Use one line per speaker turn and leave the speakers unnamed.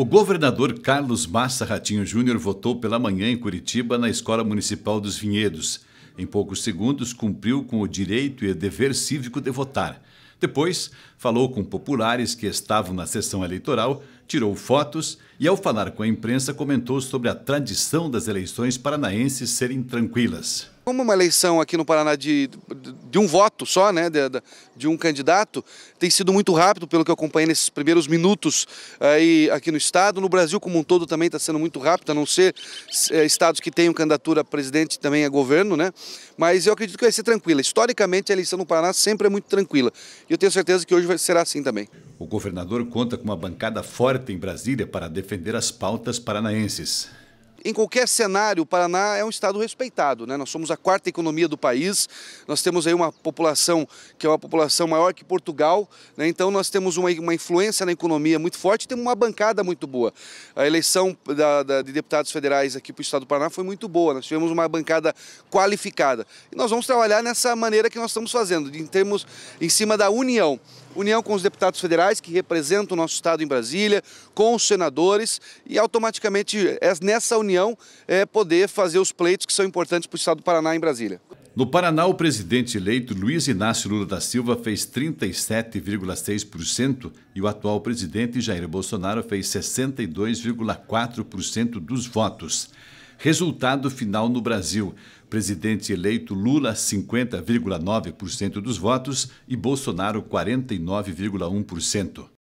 O governador Carlos Massa Ratinho Júnior votou pela manhã em Curitiba na Escola Municipal dos Vinhedos. Em poucos segundos, cumpriu com o direito e dever cívico de votar. Depois, falou com populares que estavam na sessão eleitoral, tirou fotos e, ao falar com a imprensa, comentou sobre a tradição das eleições paranaenses serem tranquilas.
Como uma eleição aqui no Paraná de, de um voto só, né, de, de um candidato, tem sido muito rápido, pelo que eu acompanhei nesses primeiros minutos aí, eh, aqui no Estado. No Brasil como um todo também está sendo muito rápido, a não ser é, estados que tenham candidatura a presidente também a governo, né? Mas eu acredito que vai ser tranquila. Historicamente, a eleição no Paraná sempre é muito tranquila. E eu tenho certeza que hoje será assim também.
O governador conta com uma bancada forte em Brasília para defender as pautas paranaenses.
Em qualquer cenário, o Paraná é um estado respeitado, né? Nós somos a quarta economia do país, nós temos aí uma população que é uma população maior que Portugal, né? Então nós temos uma, uma influência na economia muito forte e temos uma bancada muito boa. A eleição da, da, de deputados federais aqui para o estado do Paraná foi muito boa, nós tivemos uma bancada qualificada. E nós vamos trabalhar nessa maneira que nós estamos fazendo, em termos em cima da união união com os deputados federais que representam o nosso Estado em Brasília, com os senadores e automaticamente é nessa união é, poder fazer os pleitos que são importantes para o Estado do Paraná em Brasília.
No Paraná, o presidente eleito Luiz Inácio Lula da Silva fez 37,6% e o atual presidente Jair Bolsonaro fez 62,4% dos votos. Resultado final no Brasil: presidente eleito Lula 50,9% dos votos e Bolsonaro 49,1%.